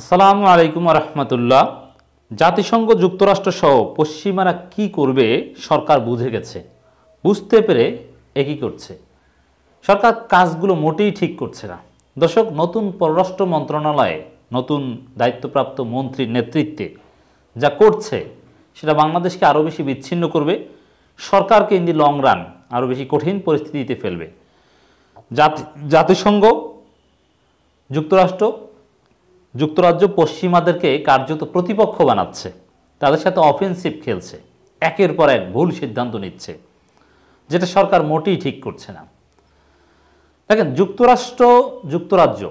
আসসালামু আলাইকুম রহমতুল্লাহ জাতিসংঘ যুক্তরাষ্ট্র সহ পশ্চিমারা কি করবে সরকার বুঝে গেছে বুঝতে পেরে একই করছে সরকার কাজগুলো মোটেই ঠিক করছে না দর্শক নতুন পররাষ্ট্র মন্ত্রণালয়ে নতুন দায়িত্বপ্রাপ্ত মন্ত্রীর নেতৃত্বে যা করছে সেটা বাংলাদেশকে আরও বেশি বিচ্ছিন্ন করবে সরকারকে ইন দি লং রান আরও বেশি কঠিন পরিস্থিতিতে ফেলবে জাতিসংঘ যুক্তরাষ্ট্র যুক্তরাজ্য পশ্চিমাদেরকে কার্যত প্রতিপক্ষ বানাচ্ছে তাদের সাথে অফেন্সিভ খেলছে একের পর এক ভুল সিদ্ধান্ত নিচ্ছে যেটা সরকার মোটেই ঠিক করছে না দেখেন যুক্তরাষ্ট্র যুক্তরাজ্য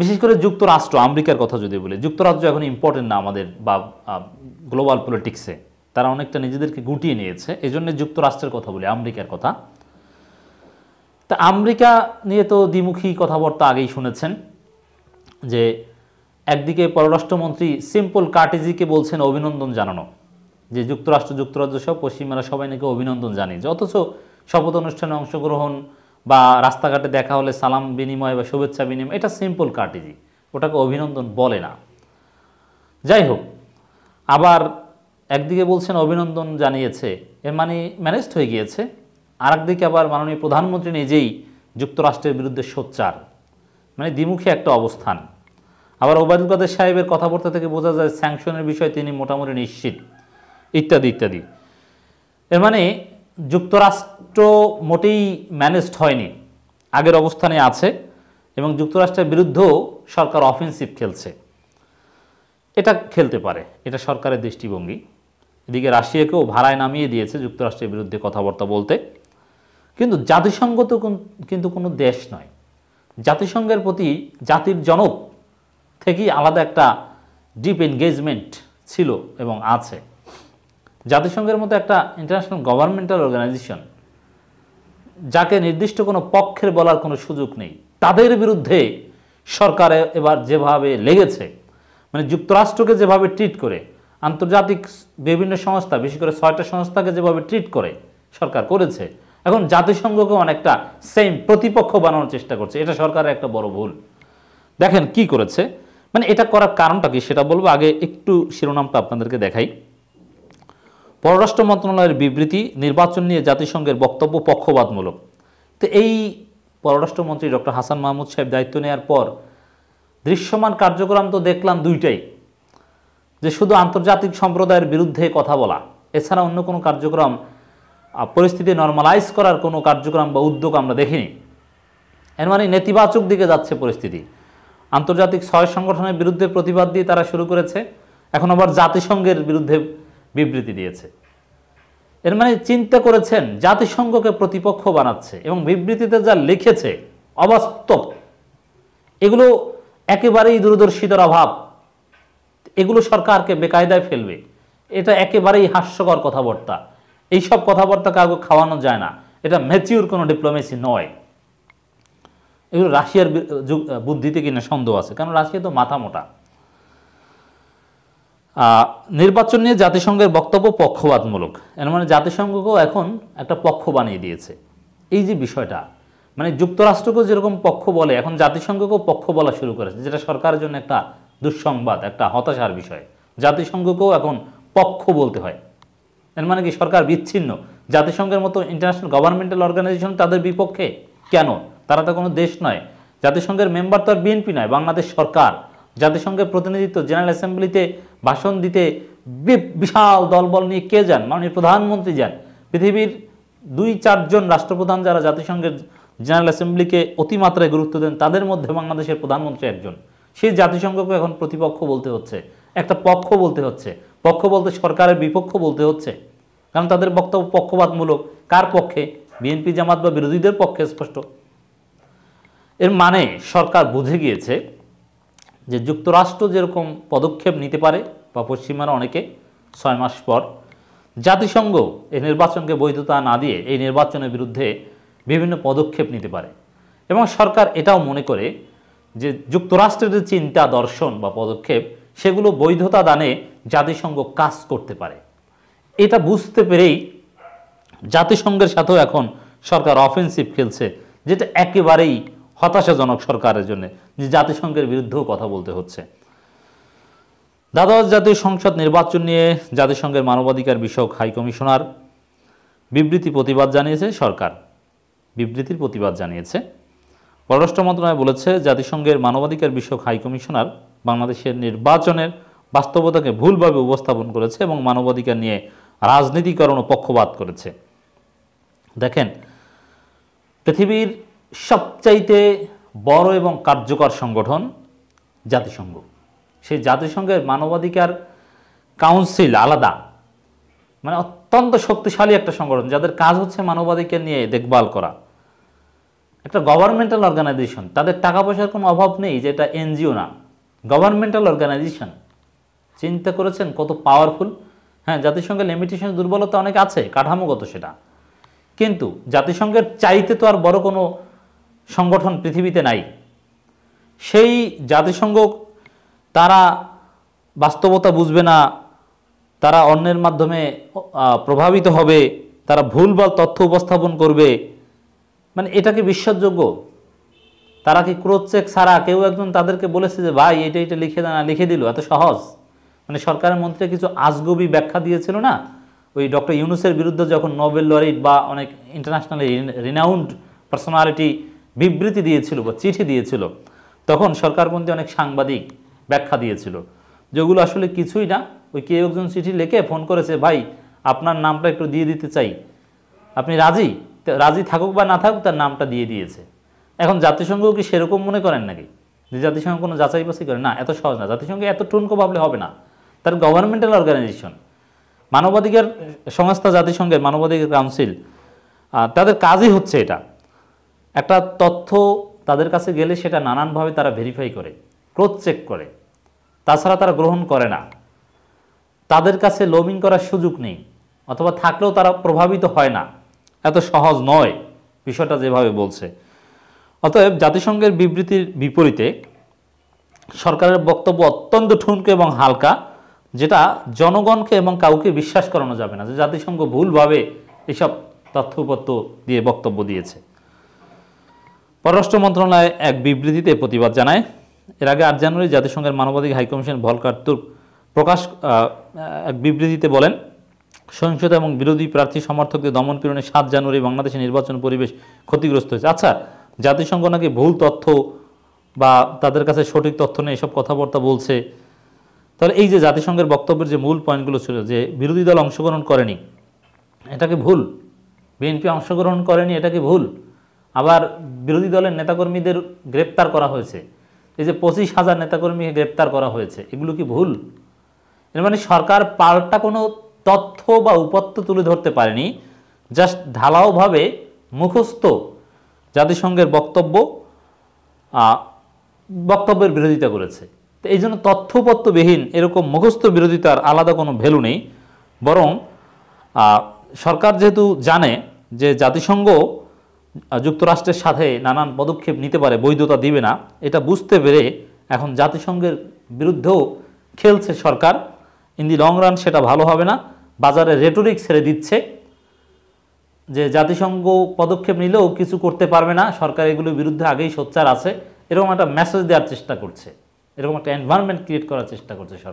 বিশেষ করে যুক্তরাষ্ট্র আমেরিকার কথা যদি বলি যুক্তরাজ্য এখন ইম্পর্টেন্ট না আমাদের বা গ্লোবাল পলিটিক্সে তারা অনেকটা নিজেদেরকে গুটিয়ে নিয়েছে এজন্য যুক্তরাষ্ট্রের কথা বলি আমেরিকার কথা তা আমেরিকা নিয়ে তো দ্বিমুখী কথাবার্তা আগেই শুনেছেন যে একদিকে পররাষ্ট্রমন্ত্রী সিম্পল কার্টেজিকে বলছেন অভিনন্দন জানানো যে যুক্তরাষ্ট্র যুক্তরাজ্য সহ পশ্চিমারা সবাই নাকি অভিনন্দন জানিয়েছে অথচ শপথ অনুষ্ঠানে অংশগ্রহণ বা রাস্তাঘাটে দেখা হলে সালাম বিনিময় বা শুভেচ্ছা বিনিময় এটা সিম্পল কার্টেজি ওটাকে অভিনন্দন বলে না যাই হোক আবার একদিকে বলছেন অভিনন্দন জানিয়েছে এর মানে ম্যানেজড হয়ে গিয়েছে আর একদিকে আবার মাননীয় প্রধানমন্ত্রী নিজেই যুক্তরাষ্ট্রের বিরুদ্ধে সোচ্চার মানে দ্বিমুখী একটা অবস্থান আবার ওবায়দুল কাদের সাহেবের কথাবার্তা থেকে বোঝা যায় স্যাংশনের বিষয়ে তিনি মোটামুটি নিশ্চিত ইত্যাদি ইত্যাদি এর মানে যুক্তরাষ্ট্র মোটেই ম্যানেজড হয়নি আগের অবস্থানে আছে এবং যুক্তরাষ্ট্রের বিরুদ্ধেও সরকার অফেন্সিভ খেলছে এটা খেলতে পারে এটা সরকারের দৃষ্টিভঙ্গি এদিকে রাশিয়াকেও ভাড়ায় নামিয়ে দিয়েছে যুক্তরাষ্ট্রের বিরুদ্ধে কথাবার্তা বলতে কিন্তু জাতিসংঘ তো কিন্তু কোনো দেশ নয় জাতিসংঘের প্রতি জাতির জনক থেকেই আলাদা একটা ডিপ এনগেজমেন্ট ছিল এবং আছে জাতিসংঘের মতো একটা ইন্টারন্যাশনাল গভর্নমেন্টাল অর্গানাইজেশন যাকে নির্দিষ্ট কোনো পক্ষের বলার কোনো সুযোগ নেই তাদের বিরুদ্ধে সরকার এবার যেভাবে লেগেছে মানে যুক্তরাষ্ট্রকে যেভাবে ট্রিট করে আন্তর্জাতিক বিভিন্ন সংস্থা বিশেষ করে ছয়টা সংস্থাকে যেভাবে ট্রিট করে সরকার করেছে এখন জাতিসংঘকে অনেকটা সেম প্রতিপক্ষ বানানোর চেষ্টা করছে এটা সরকারের একটা বড় ভুল দেখেন কি করেছে মানে এটা করার কারণটা কি সেটা বলবো আগে একটু শিরোনামটা আপনাদেরকে দেখাই পররাষ্ট্র মন্ত্রণালয়ের বিবৃতি নির্বাচন নিয়ে জাতিসংঘের বক্তব্য পক্ষপাতমূলক তো এই পররাষ্ট্রমন্ত্রী ডক্টর হাসান মাহমুদ সাহেব দায়িত্ব নেওয়ার পর দৃশ্যমান কার্যক্রম তো দেখলাম দুইটাই যে শুধু আন্তর্জাতিক সম্প্রদায়ের বিরুদ্ধে কথা বলা এছাড়া অন্য কোনো কার্যক্রম পরিস্থিতি নর্মালাইজ করার কোনো কার্যক্রম বা উদ্যোগ আমরা দেখিনি এর মানে নেতিবাচক দিকে যাচ্ছে পরিস্থিতি আন্তর্জাতিক ছয় সংগঠনের বিরুদ্ধে প্রতিবাদ দিয়ে তারা শুরু করেছে এখন আবার জাতিসংঘের বিরুদ্ধে বিবৃতি দিয়েছে এর মানে চিন্তা করেছেন জাতিসংঘকে প্রতিপক্ষ বানাচ্ছে এবং বিবৃতিতে যা লিখেছে অবাস্তব এগুলো একেবারেই দূরদর্শিতার অভাব এগুলো সরকারকে বেকায়দায় ফেলবে এটা একেবারেই হাস্যকর কথাবার্তা এইসব কথাবার্তা কাউকে খাওয়ানো যায় না এটা ম্যাচিউর কোনো ডিপ্লোমেসি নয় এগুলো রাশিয়ার বুদ্ধিতে কিনা সন্দেহ আছে কারণ রাশিয়া তো মাথা মোটা নির্বাচন নিয়ে জাতিসংঘের বক্তব্য পক্ষপাতমূলক এর মানে জাতিসংঘকেও এখন একটা পক্ষ বানিয়ে দিয়েছে এই যে বিষয়টা মানে যুক্তরাষ্ট্রকেও যেরকম পক্ষ বলে এখন জাতিসংঘকেও পক্ষ বলা শুরু করেছে যেটা সরকারের জন্য একটা দুঃসংবাদ একটা হতাশার বিষয় জাতিসংঘকেও এখন পক্ষ বলতে হয় এর মানে কি সরকার বিচ্ছিন্ন জাতিসংঘের মতো ইন্টারন্যাশনাল গভর্নমেন্টাল অর্গানাইজেশন তাদের বিপক্ষে কেন তারা তো কোনো দেশ নয় জাতিসংঘের মেম্বার তো আর বিএনপি নয় বাংলাদেশ সরকার জাতিসংঘের প্রতিনিধিত্ব জেনারেল অ্যাসেম্বলিতে ভাষণ দিতে বিশাল দলবল নিয়ে কে যান মাননীয় প্রধানমন্ত্রী যান পৃথিবীর দুই চারজন রাষ্ট্রপ্রধান যারা জাতিসংঘের জেনারেল অ্যাসেম্বলিকে অতিমাত্রায় গুরুত্ব দেন তাদের মধ্যে বাংলাদেশের প্রধানমন্ত্রী একজন সেই জাতিসংঘকে এখন প্রতিপক্ষ বলতে হচ্ছে একটা পক্ষ বলতে হচ্ছে পক্ষ বলতে সরকারের বিপক্ষ বলতে হচ্ছে কারণ তাদের বক্তব্য পক্ষপাতমূলক কার পক্ষে বিএনপি জামাত বা বিরোধীদের পক্ষে স্পষ্ট এর মানে সরকার বুঝে গিয়েছে যে যুক্তরাষ্ট্র যেরকম পদক্ষেপ নিতে পারে বা পশ্চিমারা অনেকে ছয় মাস পর জাতিসংঘ এই নির্বাচনকে বৈধতা না দিয়ে এই নির্বাচনের বিরুদ্ধে বিভিন্ন পদক্ষেপ নিতে পারে এবং সরকার এটাও মনে করে যে যুক্তরাষ্ট্রের যে চিন্তা দর্শন বা পদক্ষেপ সেগুলো বৈধতা দানে জাতিসংঘ কাজ করতে পারে এটা বুঝতে পেরেই জাতিসংঘের সাথেও এখন সরকার অফেন্সিভ খেলছে যেটা একেবারেই হতাশাজনক সরকারের জন্য যে জাতিসংঘের বিরুদ্ধেও কথা বলতে হচ্ছে দ্বাদশ জাতীয় সংসদ নির্বাচন নিয়ে জাতিসংঘের মানবাধিকার বিষয়ক হাই কমিশনার বিবৃতি প্রতিবাদ জানিয়েছে সরকার বিবৃতির প্রতিবাদ জানিয়েছে পররাষ্ট্র মন্ত্রণালয় বলেছে জাতিসংঘের মানবাধিকার বিষয়ক হাই কমিশনার বাংলাদেশের নির্বাচনের বাস্তবতাকে ভুলভাবে উপস্থাপন করেছে এবং মানবাধিকার নিয়ে রাজনীতিকরণ ও পক্ষপাত করেছে দেখেন পৃথিবীর সবচাইতে বড় এবং কার্যকর সংগঠন জাতিসংঘ সেই জাতিসংঘের মানবাধিকার কাউন্সিল আলাদা মানে অত্যন্ত শক্তিশালী একটা সংগঠন যাদের কাজ হচ্ছে মানবাধিকার নিয়ে দেখভাল করা একটা গভর্নমেন্টাল অর্গানাইজেশন তাদের টাকা পয়সার কোনো অভাব নেই যেটা এনজিও না গভর্নমেন্টাল অর্গানাইজেশন চিন্তা করেছেন কত পাওয়ারফুল হ্যাঁ জাতিসংঘের লিমিটেশন দুর্বলতা অনেক আছে কাঠামোগত সেটা কিন্তু জাতিসংঘের চাইতে তো আর বড় কোনো সংগঠন পৃথিবীতে নাই সেই জাতিসংঘ তারা বাস্তবতা বুঝবে না তারা অন্যের মাধ্যমে প্রভাবিত হবে তারা ভুল বল তথ্য উপস্থাপন করবে মানে এটা কি বিশ্বাসযোগ্য তারা কি ক্রোধ চেক ছাড়া কেউ একজন তাদেরকে বলেছে যে ভাই এটা এটা লিখে না লিখে দিল এত সহজ মানে সরকারের মন্ত্রী কিছু আজগবি ব্যাখ্যা দিয়েছিল না ওই ডক্টর ইউনুসের বিরুদ্ধে যখন নোবেল লরিট বা অনেক ইন্টারন্যাশনাল রিনাউন্ড পার্সোনালিটি বিবৃতি দিয়েছিল বা চিঠি দিয়েছিল তখন সরকারপন্থী অনেক সাংবাদিক ব্যাখ্যা দিয়েছিল যেগুলো আসলে কিছুই না ওই কে একজন চিঠি লিখে ফোন করেছে ভাই আপনার নামটা একটু দিয়ে দিতে চাই আপনি রাজি রাজি থাকুক বা না থাকুক তার নামটা দিয়ে দিয়েছে এখন জাতিসংঘ কি সেরকম মনে করেন নাকি যে জাতিসংঘ কোনো যাচাই বাছাই করে না এত সহজ না জাতিসংঘে এত টুনকো ভাবলে হবে না তার গভর্নমেন্টাল অর্গানাইজেশন মানবাধিকার সংস্থা জাতিসংঘের মানবাধিকার কাউন্সিল তাদের কাজই হচ্ছে এটা একটা তথ্য তাদের কাছে গেলে সেটা নানানভাবে তারা ভেরিফাই করে ক্রোথ চেক করে তাছাড়া তারা গ্রহণ করে না তাদের কাছে লোমিং করার সুযোগ নেই অথবা থাকলেও তারা প্রভাবিত হয় না এত সহজ নয় বিষয়টা যেভাবে বলছে অতএব জাতিসংঘের বিবৃতির বিপরীতে সরকারের বক্তব্য অত্যন্ত ঠুনকো এবং হালকা যেটা জনগণকে এবং কাউকে বিশ্বাস করানো যাবে না যে জাতিসংঘ ভুলভাবে এসব তথ্য দিয়ে বক্তব্য দিয়েছে পররাষ্ট্র মন্ত্রণালয় এক বিবৃতিতে প্রতিবাদ জানায় এর আগে আট জানুয়ারি জাতিসংঘের মানবাধিক হাইকমিশন ভলকার তুর্ক প্রকাশ এক বিবৃতিতে বলেন সহিংসতা এবং বিরোধী প্রার্থী সমর্থকদের দমন পীড়নে সাত জানুয়ারি বাংলাদেশে নির্বাচন পরিবেশ ক্ষতিগ্রস্ত হয়েছে আচ্ছা জাতিসংঘ নাকি ভুল তথ্য বা তাদের কাছে সঠিক তথ্য নিয়ে এসব কথাবার্তা বলছে তাহলে এই যে জাতিসংঘের বক্তব্যের যে মূল পয়েন্টগুলো ছিল যে বিরোধী দল অংশগ্রহণ করেনি এটাকে ভুল বিএনপি অংশগ্রহণ করেনি এটাকে ভুল আবার বিরোধী দলের নেতাকর্মীদের গ্রেপ্তার করা হয়েছে এই যে পঁচিশ হাজার নেতাকর্মীকে গ্রেপ্তার করা হয়েছে এগুলো কি ভুল এর মানে সরকার পাল্টা কোনো তথ্য বা উপত্য তুলে ধরতে পারেনি জাস্ট ঢালাওভাবে মুখস্থ জাতিসংঘের বক্তব্য বক্তব্যের বিরোধিতা করেছে তো এই জন্য তথ্যপত্যবিহীন এরকম মুখস্থ বিরোধিতার আলাদা কোনো ভ্যালু নেই বরং সরকার যেহেতু জানে যে জাতিসংঘ যুক্তরাষ্ট্রের সাথে নানান পদক্ষেপ নিতে পারে বৈধতা দিবে না এটা বুঝতে পেরে এখন জাতিসংঘের বিরুদ্ধেও খেলছে সরকার ইন দি লং রান সেটা ভালো হবে না বাজারে রেটোরিক ছেড়ে দিচ্ছে যে জাতিসংঘ পদক্ষেপ নিলেও কিছু করতে পারবে না সরকার এগুলোর বিরুদ্ধে আগেই সোচ্চার আছে এরকম একটা মেসেজ দেওয়ার চেষ্টা করছে এরকম একটা এনভায়রনমেন্ট ক্রিয়েট করার চেষ্টা করছে সরকার